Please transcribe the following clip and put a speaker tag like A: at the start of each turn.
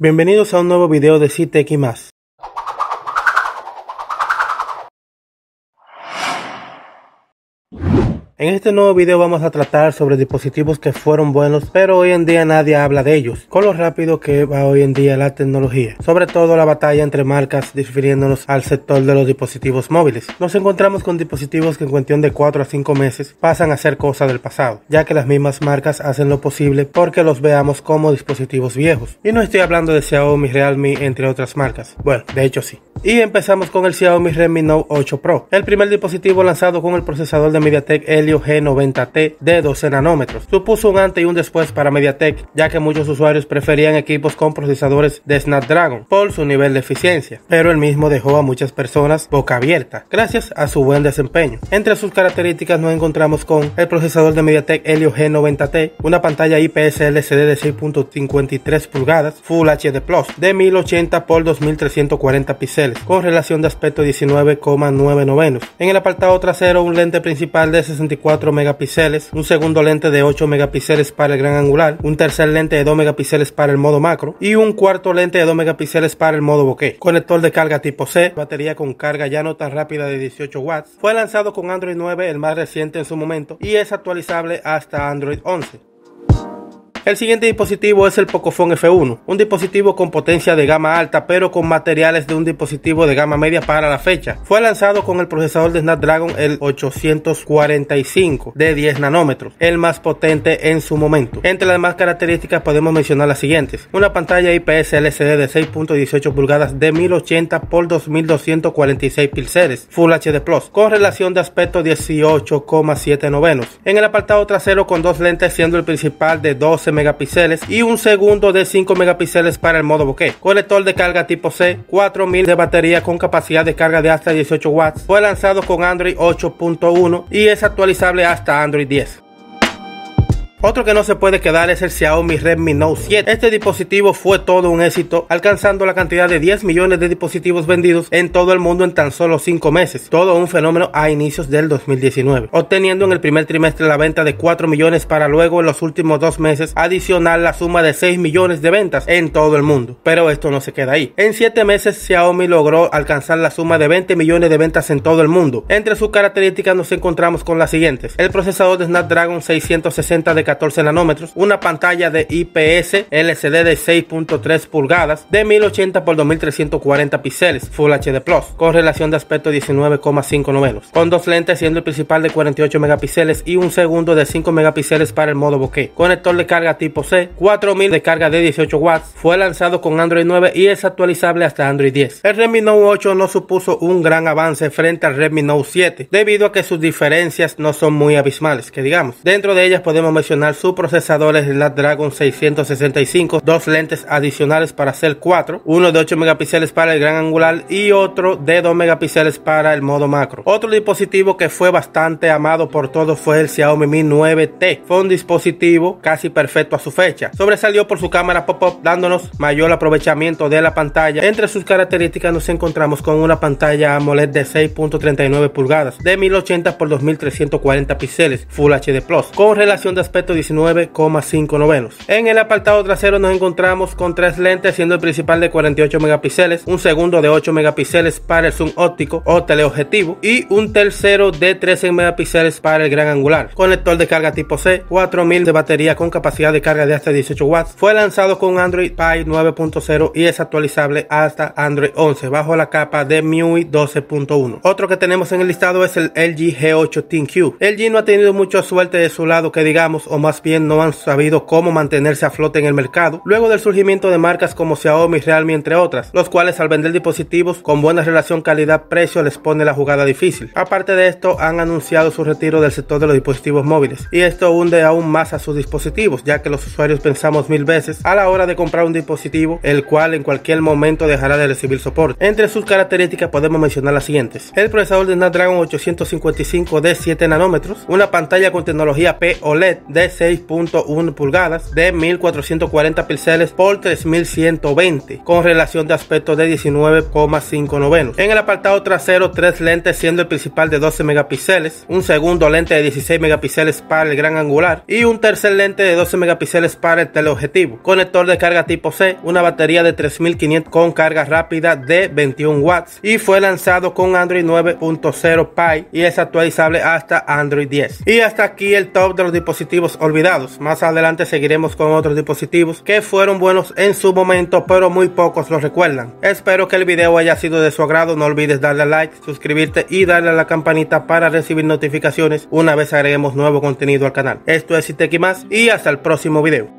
A: Bienvenidos a un nuevo video de CTX. más. En este nuevo video vamos a tratar sobre dispositivos que fueron buenos, pero hoy en día nadie habla de ellos, con lo rápido que va hoy en día la tecnología, sobre todo la batalla entre marcas difiriéndonos al sector de los dispositivos móviles. Nos encontramos con dispositivos que en cuestión de 4 a 5 meses pasan a ser cosa del pasado, ya que las mismas marcas hacen lo posible porque los veamos como dispositivos viejos. Y no estoy hablando de Xiaomi, Realme, entre otras marcas. Bueno, de hecho sí. Y empezamos con el Xiaomi Redmi Note 8 Pro, el primer dispositivo lanzado con el procesador de MediaTek Helio G90T de 12 nanómetros. Supuso un antes y un después para MediaTek, ya que muchos usuarios preferían equipos con procesadores de Snapdragon por su nivel de eficiencia, pero el mismo dejó a muchas personas boca abierta, gracias a su buen desempeño. Entre sus características nos encontramos con el procesador de MediaTek Helio G90T, una pantalla IPS LCD de 6.53 pulgadas Full HD Plus de 1080 x 2340 píxeles con relación de aspecto 19,9 novenos. En el apartado trasero, un lente principal de 64 megapíxeles, un segundo lente de 8 megapíxeles para el gran angular, un tercer lente de 2 megapíxeles para el modo macro y un cuarto lente de 2 megapíxeles para el modo bokeh. Conector de carga tipo C, batería con carga ya no tan rápida de 18 watts. Fue lanzado con Android 9, el más reciente en su momento, y es actualizable hasta Android 11. El siguiente dispositivo es el Pocophone F1, un dispositivo con potencia de gama alta pero con materiales de un dispositivo de gama media para la fecha. Fue lanzado con el procesador de Snapdragon el 845 de 10 nanómetros, el más potente en su momento. Entre las más características podemos mencionar las siguientes. Una pantalla IPS LCD de 6.18 pulgadas de 1080 por 2246 píxeles Full HD Plus con relación de aspecto 18,7 novenos. En el apartado trasero con dos lentes siendo el principal de 12 megapíxeles y un segundo de 5 megapíxeles para el modo bokeh. Colector de carga tipo C, 4000 de batería con capacidad de carga de hasta 18 watts. Fue lanzado con Android 8.1 y es actualizable hasta Android 10. Otro que no se puede quedar es el Xiaomi Redmi Note 7. Este dispositivo fue todo un éxito, alcanzando la cantidad de 10 millones de dispositivos vendidos en todo el mundo en tan solo 5 meses, todo un fenómeno a inicios del 2019, obteniendo en el primer trimestre la venta de 4 millones para luego en los últimos 2 meses adicionar la suma de 6 millones de ventas en todo el mundo. Pero esto no se queda ahí. En 7 meses Xiaomi logró alcanzar la suma de 20 millones de ventas en todo el mundo. Entre sus características nos encontramos con las siguientes. El procesador de Snapdragon 660 de 14 nanómetros, una pantalla de IPS LCD de 6.3 pulgadas de 1080 x 2340 píxeles Full HD Plus con relación de aspecto 19,5 novenos, con dos lentes siendo el principal de 48 megapíxeles y un segundo de 5 megapíxeles para el modo bokeh. Conector de carga tipo C, 4000 de carga de 18 watts, fue lanzado con Android 9 y es actualizable hasta Android 10. El Redmi Note 8 no supuso un gran avance frente al Redmi Note 7 debido a que sus diferencias no son muy abismales, que digamos. Dentro de ellas podemos mencionar su procesador es la Dragon 665, dos lentes adicionales para hacer 4, uno de 8 megapíxeles para el gran angular y otro de 2 megapíxeles para el modo macro. Otro dispositivo que fue bastante amado por todos fue el Xiaomi Mi 9T. Fue un dispositivo casi perfecto a su fecha. Sobresalió por su cámara pop-up dándonos mayor aprovechamiento de la pantalla. Entre sus características nos encontramos con una pantalla AMOLED de 6.39 pulgadas de 1080 x 2340 píxeles Full HD Plus con relación de aspecto 19,5 novenos. En el apartado trasero nos encontramos con tres lentes, siendo el principal de 48 megapíxeles, un segundo de 8 megapíxeles para el zoom óptico o teleobjetivo y un tercero de 13 megapíxeles para el gran angular. Conector de carga tipo C, 4000 de batería con capacidad de carga de hasta 18 watts. Fue lanzado con Android Pie 9.0 y es actualizable hasta Android 11 bajo la capa de MIUI 12.1. Otro que tenemos en el listado es el LG G8 ThinQ. LG no ha tenido mucha suerte de su lado que digamos o más bien no han sabido cómo mantenerse a flote en el mercado, luego del surgimiento de marcas como Xiaomi, Realme, entre otras, los cuales al vender dispositivos con buena relación calidad-precio les pone la jugada difícil. Aparte de esto, han anunciado su retiro del sector de los dispositivos móviles, y esto hunde aún más a sus dispositivos, ya que los usuarios pensamos mil veces a la hora de comprar un dispositivo, el cual en cualquier momento dejará de recibir soporte. Entre sus características podemos mencionar las siguientes. El procesador de Snapdragon 855 de 7 nanómetros, una pantalla con tecnología P LED de 6.1 pulgadas de 1440 píxeles por 3120 con relación de aspecto de 19,5 novenos. En el apartado trasero, tres lentes siendo el principal de 12 megapíxeles, un segundo lente de 16 megapíxeles para el gran angular y un tercer lente de 12 megapíxeles para el teleobjetivo. Conector de carga tipo C, una batería de 3500 con carga rápida de 21 watts y fue lanzado con Android 9.0 Pie y es actualizable hasta Android 10. Y hasta aquí el top de los dispositivos olvidados. Más adelante seguiremos con otros dispositivos que fueron buenos en su momento, pero muy pocos los recuerdan. Espero que el video haya sido de su agrado. No olvides darle like, suscribirte y darle a la campanita para recibir notificaciones una vez agreguemos nuevo contenido al canal. Esto es aquí Más y hasta el próximo video.